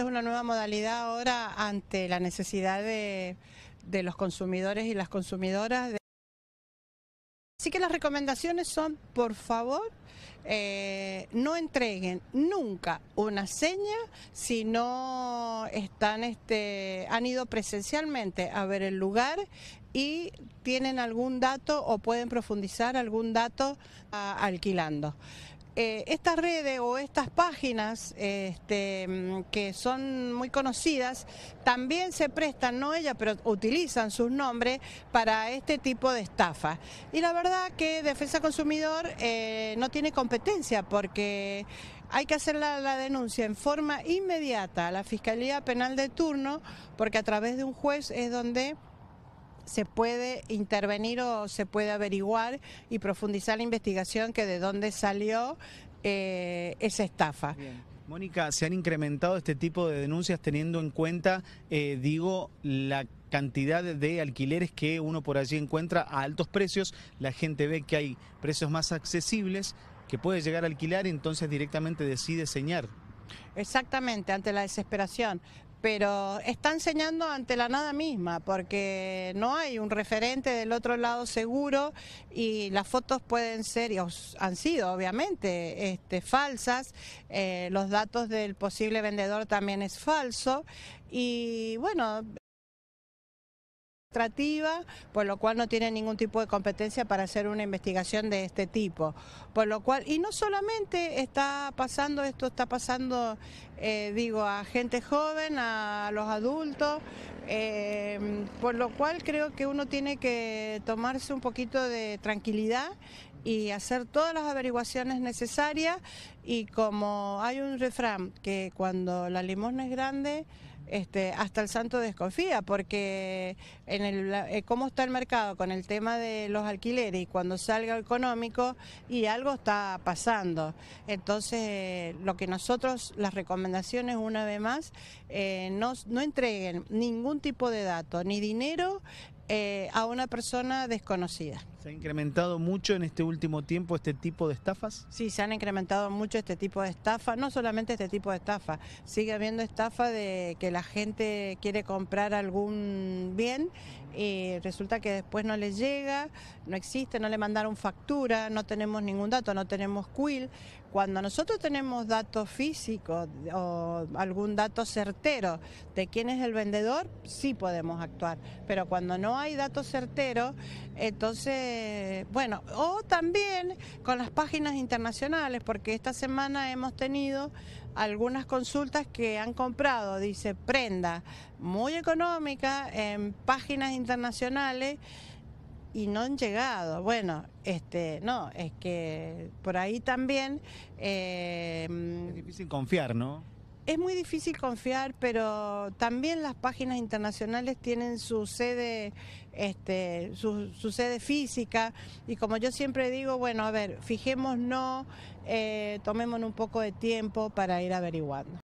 es una nueva modalidad ahora ante la necesidad de, los consumidores y las consumidoras. Así que las recomendaciones son, por favor, eh, no entreguen nunca una seña si no están, este, han ido presencialmente a ver el lugar y tienen algún dato o pueden profundizar algún dato ah, alquilando. Eh, estas redes o estas páginas este, mm, que son muy conocidas también se prestan, no ellas, pero utilizan sus nombres para este tipo de estafa. Y la verdad que Defensa Consumidor eh, no tiene competencia porque hay que hacer la, denuncia en forma inmediata a la Fiscalía Penal de turno porque a través de un juez es donde se puede intervenir o se puede averiguar y profundizar la investigación que de dónde salió eh, esa estafa. Mónica, ¿se han incrementado este tipo de denuncias teniendo en cuenta, eh, digo, la cantidad de alquileres que uno por allí encuentra a altos precios? La gente ve que hay precios más accesibles que puede llegar a alquilar y entonces directamente decide señar. Exactamente, ante la desesperación pero está enseñando ante la nada misma, porque no hay un referente del otro lado seguro y las fotos pueden ser, y han sido obviamente, este, falsas, eh, los datos del posible vendedor también es falso, y bueno, administrativa, por lo cual no tiene ningún tipo de competencia para hacer una investigación de este tipo. Por lo cual, y no solamente está pasando esto, está pasando, eh, digo, a gente joven, a los adultos, eh, por lo cual creo que uno tiene que tomarse un poquito de tranquilidad y hacer todas las averiguaciones necesarias y como hay un refrán que cuando la limosna es grande, este, hasta el santo desconfía, porque en el, eh, cómo está el mercado con el tema de los alquileres y cuando salga económico y algo está pasando. Entonces, eh, lo que nosotros, las recomendaciones una vez más, eh, no, no entreguen ningún tipo de dato, ni dinero, eh, a una persona desconocida. ¿Se ha incrementado mucho en este último tiempo este tipo de estafas? Sí, se han incrementado mucho este tipo de estafas, no solamente este tipo de estafas, sigue habiendo estafa de que la gente quiere comprar algún bien y resulta que después no le llega, no existe, no le mandaron factura, no tenemos ningún dato, no tenemos quill. Cuando nosotros tenemos datos físicos o algún dato certero de quién es el vendedor, sí podemos actuar, pero cuando no hay datos certeros, entonces, bueno, o también con las páginas internacionales, porque esta semana hemos tenido algunas consultas que han comprado, dice, prenda muy económica en páginas internacionales y no han llegado. Bueno, este, no, es que por ahí también... Eh, es difícil confiar, ¿no? Es muy difícil confiar, pero también las páginas internacionales tienen su sede, este, su, sede física y como yo siempre digo, bueno, a ver, fijémonos, eh, tomémonos un poco de tiempo para ir averiguando.